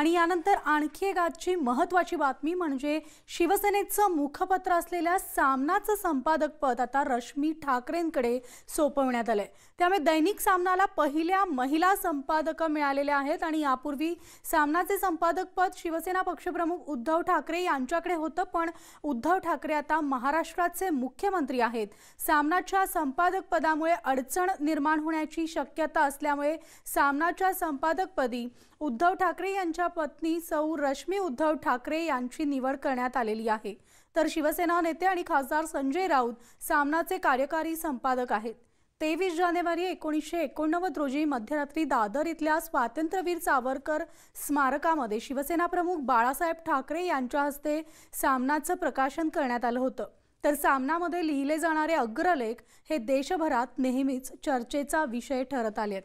आणि यानंतर आणखी एक आजची महत्वाची बातमी म्हणजे शिवसेनेचं मुखपत्र असलेल्या सामनाचं पद आता रश्मी ठाकरेंकडे सोपवण्यात आलं त्यामुळे दैनिक सामनाला पहिल्या महिला संपादक मिळालेल्या आहेत आणि यापूर्वी सामनाचे संपादक पद शिवसेना पक्षप्रमुख उद्धव ठाकरे यांच्याकडे होतं पण उद्धव ठाकरे आता महाराष्ट्राचे मुख्यमंत्री आहेत सामनाच्या संपादक पदामुळे अडचण निर्माण होण्याची शक्यता असल्यामुळे सामनाच्या संपादकपदी उद्धव ठाकरे यांच्या पत्नी सौ रश्मी उद्धव ठाकरे यांची निवड करण्यात आलेली आहे तर शिवसेना नेते आणि खासदार संजय राऊत सामनाचे कार्यकारी संपादक आहेत तेवीस जानेवारी एकोणीसशे एकोणनव्वद रोजी मध्यरात्री दादर इथल्या स्वातंत्र्यवीर सावरकर स्मारकामध्ये शिवसेना प्रमुख बाळासाहेब ठाकरे यांच्या हस्ते सामनाचं प्रकाशन करण्यात आलं होतं तर सामनामध्ये लिहिले जाणारे अग्रलेख हे देशभरात नेहमीच चर्चेचा विषय ठरत आले